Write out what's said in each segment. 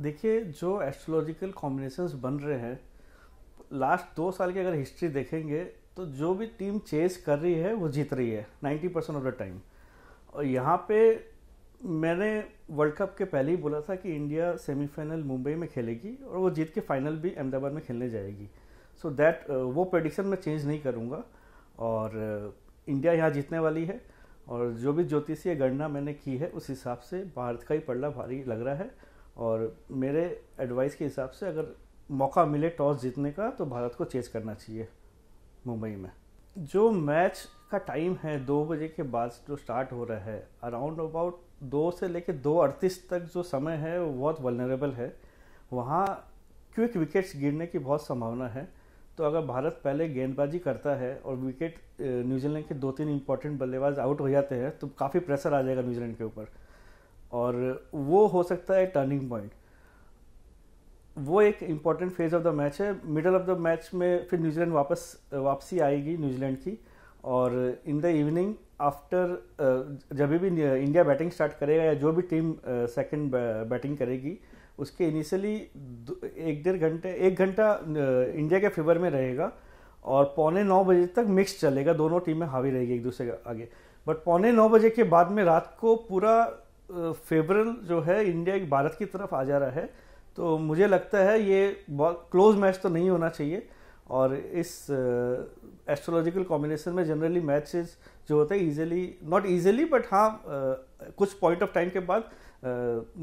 देखिए जो astrological combinations बन रहे हैं लास्ट दो साल की अगर हिस्ट्री देखेंगे तो जो भी टीम चेस कर रही है वो जीत रही है ninety percent of the time और यहाँ पे मैंने वर्ल्ड कप के पहले ही बोला था कि इंडिया सेमीफाइनल मुंबई में खेलेगी और वो जीत के फाइनल भी अहमदाबाद में खेलने जाएगी सो so दैट uh, वो प्रडिक्शन मैं चेंज नहीं करूँगा और इंडिया uh, यहाँ जीतने वाली है और जो भी ज्योतिषीय गणना मैंने की है उस हिसाब से भारत का ही पड़ला भारी लग रहा है और मेरे एडवाइस के हिसाब से अगर मौका मिले टॉस जीतने का तो भारत को चेज करना चाहिए मुंबई में जो मैच का टाइम है दो बजे के बाद जो स्टार्ट हो रहा है अराउंड अबाउट दो से लेकर दो अड़तीस तक जो समय है वो बहुत वलनरेबल है वहाँ क्विक विकेट्स गिरने की बहुत संभावना है तो अगर भारत पहले गेंदबाजी करता है और विकेट न्यूजीलैंड के दो तीन इंपॉर्टेंट बल्लेबाज आउट हो जाते हैं तो काफ़ी प्रेशर आ जाएगा न्यूजीलैंड के ऊपर और वो हो सकता है टर्निंग पॉइंट वो एक important phase of the match है मिडल ऑफ द मैच में फिर न्यूजीलैंड वापस वापसी आएगी न्यूजीलैंड की और इन द इवनिंग आफ्टर जब भी इंडिया बैटिंग स्टार्ट करेगा या जो भी टीम सेकंड बैटिंग करेगी उसके इनिशियली एक डेढ़ घंटे एक घंटा इंडिया के फेवर में रहेगा और पौने नौ बजे तक मिक्स चलेगा दोनों टीमें हावी रहेगी एक दूसरे के आगे बट पौने नौ बजे के बाद में रात को पूरा फेवरल जो है इंडिया एक भारत की तरफ आ जा रहा है तो मुझे लगता है ये बहुत क्लोज मैच तो नहीं होना चाहिए और इस एस्ट्रोलॉजिकल कॉम्बिनेशन में जनरली मैचेस जो होते हैं इजीली नॉट इजीली बट हाँ कुछ पॉइंट ऑफ टाइम के बाद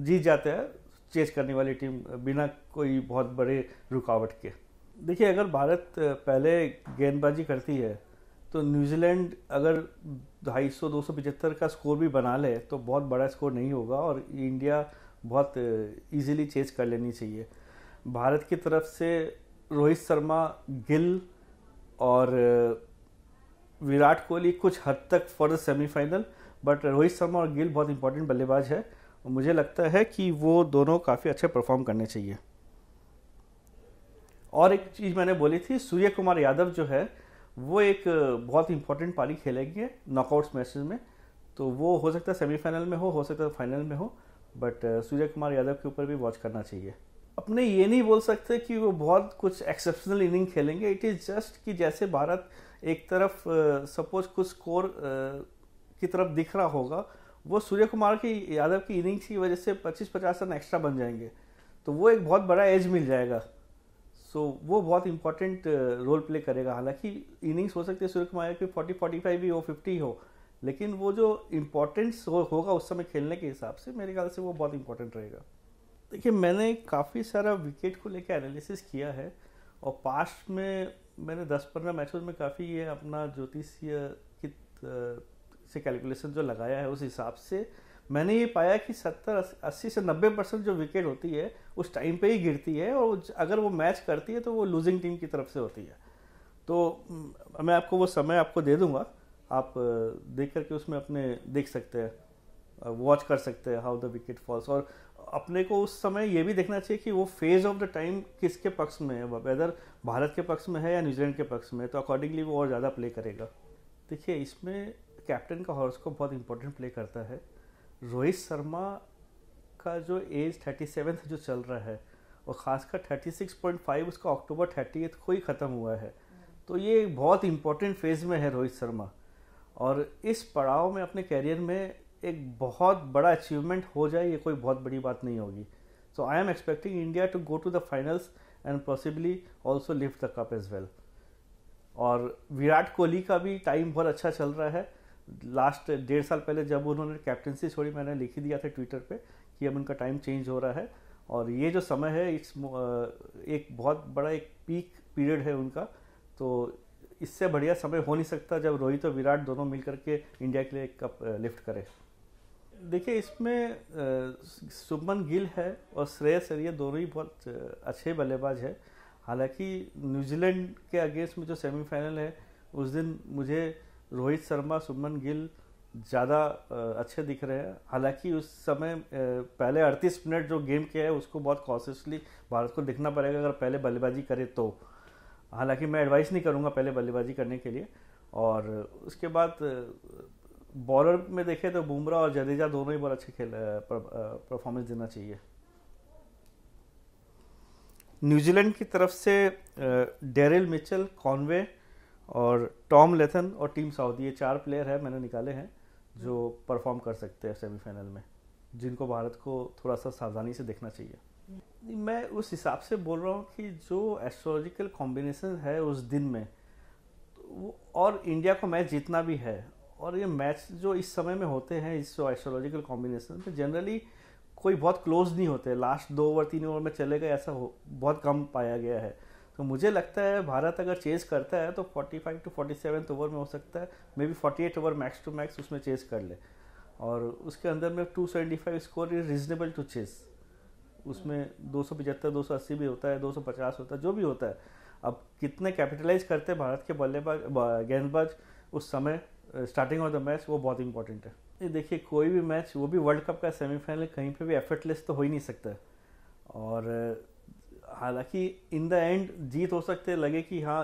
जीत जाते हैं चेज करने वाली टीम बिना कोई बहुत बड़े रुकावट के देखिए अगर भारत पहले गेंदबाजी करती है तो न्यूजीलैंड अगर ढाई सौ दो सौ पिचहत्तर का स्कोर भी बना ले तो बहुत बड़ा स्कोर नहीं होगा और इंडिया बहुत इजीली चेज कर लेनी चाहिए भारत की तरफ से रोहित शर्मा गिल और विराट कोहली कुछ हद तक for the semifinal but Rohit Sharma और गिल बहुत इंपॉर्टेंट बल्लेबाज है और मुझे लगता है कि वो दोनों काफ़ी अच्छे परफॉर्म करने चाहिए और एक चीज़ मैंने बोली थी सूर्य कुमार यादव जो है वो एक बहुत ही इंपॉर्टेंट पारी खेलेंगे नॉकआउट्स मैचेस में तो वो हो सकता है सेमीफाइनल में हो हो सकता है फाइनल में हो बट सूर्य कुमार यादव के ऊपर भी वॉच करना चाहिए अपने ये नहीं बोल सकते कि वो बहुत कुछ एक्सेप्शनल इनिंग खेलेंगे इट इज़ जस्ट कि जैसे भारत एक तरफ सपोज कुछ स्कोर की तरफ दिख रहा होगा वो सूर्य कुमार की यादव की इनिंग्स की वजह से 25-50 रन एक्स्ट्रा बन जाएंगे तो वो एक बहुत बड़ा एज मिल जाएगा सो so, वो बहुत इंपॉर्टेंट रोल प्ले करेगा हालांकि इनिंग्स हो सकती है सूर्य कुमार की फोर्टी फोर्टी फाइव भी हो फिफ्टी हो लेकिन वो जो इम्पोर्टेंस हो, होगा उस समय खेलने के हिसाब से मेरे ख्याल से वो बहुत इंपॉर्टेंट रहेगा देखिए मैंने काफ़ी सारा विकेट को लेकर एनालिसिस किया है और पास्ट में मैंने दस पंद्रह मैचों में काफ़ी ये अपना ज्योतिषीय की uh, से कैलकुलेशन जो लगाया है उस हिसाब से मैंने ये पाया कि सत्तर अस्सी से नब्बे परसेंट जो विकेट होती है उस टाइम पे ही गिरती है और अगर वो मैच करती है तो वो लूजिंग टीम की तरफ से होती है तो मैं आपको वो समय आपको दे दूंगा आप देख करके उसमें अपने देख सकते हैं वॉच कर सकते हैं हाउ द विकेट फॉल्स और अपने को उस समय ये भी देखना चाहिए कि वो फेज ऑफ द टाइम किसके पक्ष में है वेदर भारत के पक्ष में है या न्यूजीलैंड के पक्ष में है तो अकॉर्डिंगली वो और ज़्यादा प्ले करेगा देखिए इसमें कैप्टन का हॉर्स को बहुत इंपॉर्टेंट प्ले करता है रोहित शर्मा का जो एज थर्टी सेवन्थ जो चल रहा है और ख़ासकर थर्टी सिक्स पॉइंट फाइव उसका अक्टूबर थर्टी एथ को ही ख़त्म हुआ है तो ये बहुत इंपॉर्टेंट फेज़ में है रोहित शर्मा और इस पड़ाव में अपने कैरियर में एक बहुत बड़ा अचीवमेंट हो जाए ये कोई बहुत बड़ी बात नहीं होगी so I am expecting India to go to the finals and possibly also lift the cup as well और विराट कोहली का भी टाइम बहुत अच्छा चल रहा है लास्ट डेढ़ साल पहले जब उन्होंने कैप्टनसी छोड़ी मैंने लिख ही दिया था ट्विटर पे कि अब उनका टाइम चेंज हो रहा है और ये जो समय है इट्स एक बहुत बड़ा एक पीक पीरियड है उनका तो इससे बढ़िया समय हो नहीं सकता जब रोहित और विराट दोनों मिल करके इंडिया के लिए एक कप लिफ्ट करें देखिए इसमें सुमन गिल है और श्रेयस ये दोनों ही बहुत अच्छे बल्लेबाज है हालांकि न्यूजीलैंड के अगेंस्ट में जो सेमीफाइनल है उस दिन मुझे रोहित शर्मा सुमन गिल ज़्यादा अच्छे दिख रहे हैं हालांकि उस समय पहले 38 मिनट जो गेम के है उसको बहुत कॉशियसली भारत को दिखना पड़ेगा अगर पहले बल्लेबाजी करे तो हालांकि मैं एडवाइस नहीं करूँगा पहले बल्लेबाजी करने के लिए और उसके बाद बॉलर में देखें तो बुमराह और जडेजा दोनों ही बहुत अच्छे खेल परफॉर्मेंस देना चाहिए न्यूजीलैंड की तरफ से डेरिल मिचल कॉनवे और टॉम लेथन और टीम साउदी ये चार प्लेयर है मैंने निकाले हैं जो परफॉर्म कर सकते हैं सेमीफाइनल में जिनको भारत को थोड़ा सा सावधानी से देखना चाहिए मैं उस हिसाब से बोल रहा हूँ कि जो एस्ट्रोलॉजिकल कॉम्बिनेशन है उस दिन में वो और इंडिया को मैच जीतना भी है और ये मैच जो इस समय में होते हैं इस एस्ट्रोलॉजिकल कॉम्बिनेशन में जनरली कोई बहुत क्लोज नहीं होते लास्ट दो ओवर तीन ओवर में चले गए ऐसा हो बहुत कम पाया गया है तो मुझे लगता है भारत अगर चेज करता है तो 45 टू फोर्टी सेवन ओवर में हो सकता है maybe forty eight over max to max उसमें चेज कर ले और उसके अंदर में two seventy five score is reasonable to chase उसमें दो सौ पिचहत्तर दो सौ अस्सी भी होता है दो सौ पचास होता है जो भी होता है अब कितने कैपिटलाइज करते हैं भारत के बल्लेबाज गेंदबाज उस समय स्टार्टिंग ऑफ द मैच वो बहुत इंपॉर्टेंट है ये देखिए कोई भी मैच वो भी वर्ल्ड कप का सेमीफाइनल कहीं पे भी एफर्टलेस तो हो ही नहीं सकता और हालांकि इन द एंड जीत हो सकते लगे कि हाँ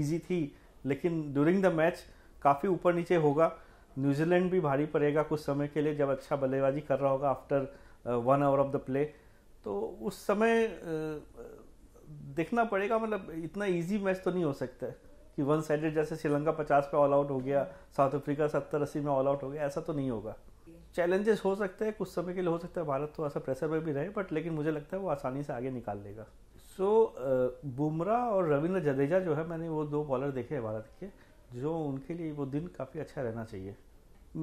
इजी थी लेकिन ड्यूरिंग द मैच काफ़ी ऊपर नीचे होगा न्यूजीलैंड भी भारी पड़ेगा कुछ समय के लिए जब अच्छा बल्लेबाजी कर रहा होगा after one hour of the play तो उस समय uh, देखना पड़ेगा मतलब इतना इजी मैच तो नहीं हो सकता है कि वन साइडेड जैसे श्रीलंका पचास पे ऑल आउट हो गया साउथ अफ्रीका सत्तर अस्सी में ऑल आउट हो गया ऐसा तो नहीं होगा चैलेंजेस हो सकते हैं कुछ समय के लिए हो सकता है भारत थोड़ा सा प्रेशर में भी रहे बट लेकिन मुझे लगता है वो आसानी से आगे निकाल लेगा सो so, बुमराह और रविंद्र जडेजा जो है मैंने वो दो बॉलर देखे हैं भारत के जो उनके लिए वो दिन काफ़ी अच्छा रहना चाहिए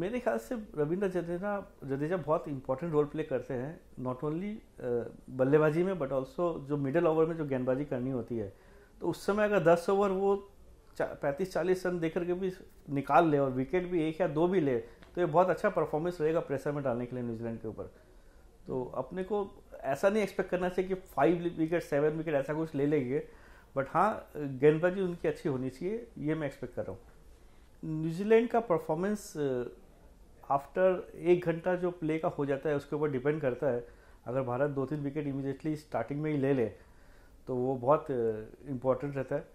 मेरे ख्याल से रविंद्र जडेजा जडेजा बहुत इंपॉर्टेंट रोल प्ले करते हैं नॉट ओनली बल्लेबाजी में बट ऑल्सो जो मिडिल ओवर में जो गेंदबाजी करनी होती है तो उस समय अगर दस ओवर वो पैंतीस चालीस रन दे करके भी निकाल ले और विकेट भी एक या दो भी ले तो ये बहुत अच्छा परफॉर्मेंस रहेगा प्रेशर में डालने के लिए न्यूजीलैंड के ऊपर तो अपने को ऐसा नहीं एक्सपेक्ट करना चाहिए कि फाइव विकेट सेवन विकेट ऐसा कुछ ले लेंगे बट हाँ गेंदबाजी उनकी अच्छी होनी चाहिए ये मैं एक्सपेक्ट कर रहा हूँ न्यूजीलैंड का परफॉर्मेंस आफ्टर एक घंटा जो प्ले का हो जाता है उसके ऊपर डिपेंड करता है अगर भारत दो तीन विकेट इमीडिएटली स्टार्टिंग में ही ले ले तो वो बहुत इम्पॉर्टेंट रहता है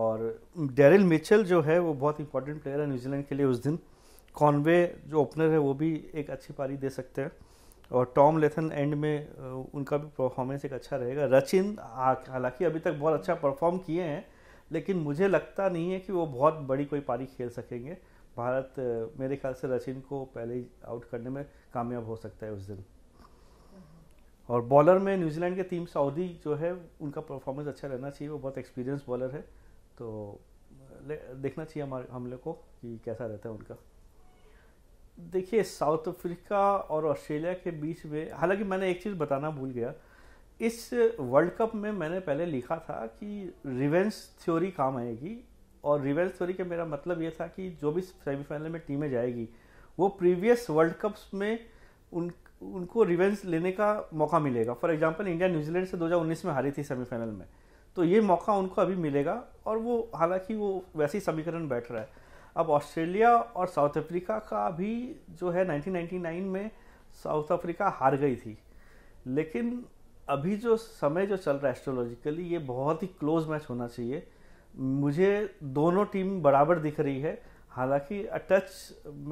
और डेरिल मिचल जो है वो बहुत इंपॉर्टेंट प्लेयर है न्यूजीलैंड के लिए उस दिन कॉनवे जो ओपनर है वो भी एक अच्छी पारी दे सकते हैं और टॉम लेथन एंड में उनका भी परफॉर्मेंस एक अच्छा रहेगा रचिन हालांकि अभी तक बहुत अच्छा परफॉर्म किए हैं लेकिन मुझे लगता नहीं है कि वो बहुत बड़ी कोई पारी खेल सकेंगे भारत मेरे ख्याल से रचिन को पहले ही आउट करने में कामयाब हो सकता है उस दिन और बॉलर में न्यूजीलैंड की टीम सऊदी जो है उनका परफॉर्मेंस अच्छा रहना चाहिए वो बहुत एक्सपीरियंस बॉलर है तो देखना चाहिए हमारे हमले को कि कैसा रहता है उनका देखिए साउथ अफ्रीका और ऑस्ट्रेलिया के बीच में हालांकि मैंने एक चीज़ बताना भूल गया इस वर्ल्ड कप में मैंने पहले लिखा था कि रिवेंस थ्योरी काम आएगी और रिवेंस थ्योरी का मेरा मतलब ये था कि जो भी सेमीफाइनल में टीमें जाएगी वो प्रीवियस वर्ल्ड कप्स में उन उनको रिवेंस लेने का मौका मिलेगा फॉर एग्जाम्पल इंडिया न्यूजीलैंड से 2019 में हारी थी सेमीफाइनल में तो ये मौका उनको अभी मिलेगा और वो हालांकि वो वैसे ही समीकरण बैठ रहा है अब ऑस्ट्रेलिया और साउथ अफ्रीका का भी जो है 1999 में साउथ अफ्रीका हार गई थी लेकिन अभी जो समय जो चल रहा है एस्ट्रोलॉजिकली ये बहुत ही क्लोज मैच होना चाहिए मुझे दोनों टीम बराबर दिख रही है हालांकि टच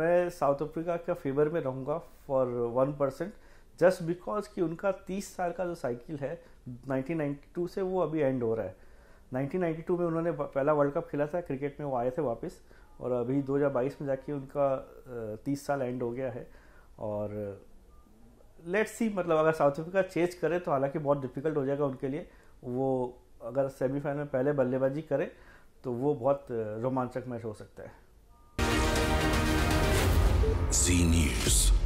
मैं साउथ अफ्रीका का फेवर में रहूँगा for one percent just because कि उनका तीस साल का जो साइकिल है 1992 से वो अभी एंड हो रहा है 1992 में उन्होंने पहला वर्ल्ड कप खेला था क्रिकेट में वो आए थे वापस और अभी 2022 में जाके उनका तीस साल एंड हो गया है और लेट्स सी मतलब अगर साउथ अफ्रीका चेज करे तो हालांकि बहुत डिफिकल्ट हो जाएगा उनके लिए वो अगर सेमीफाइनल में पहले बल्लेबाजी करे तो वो बहुत रोमांचक मैच हो सकता है Z News.